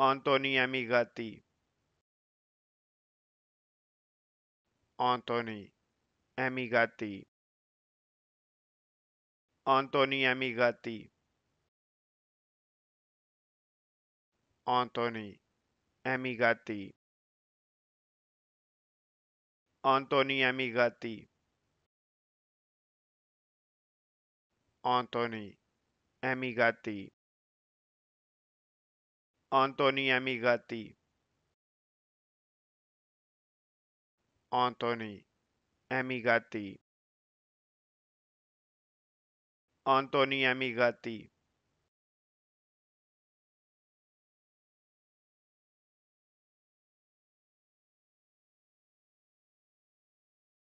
Anthony Amigatti. Anthony Amigatti. Anthony Amigatti. Anthony Amigatti. Anthony Amigati. Anthony Amigatti. Anthony Amigatti. Anthony Amigatti. Anthony Amigatti.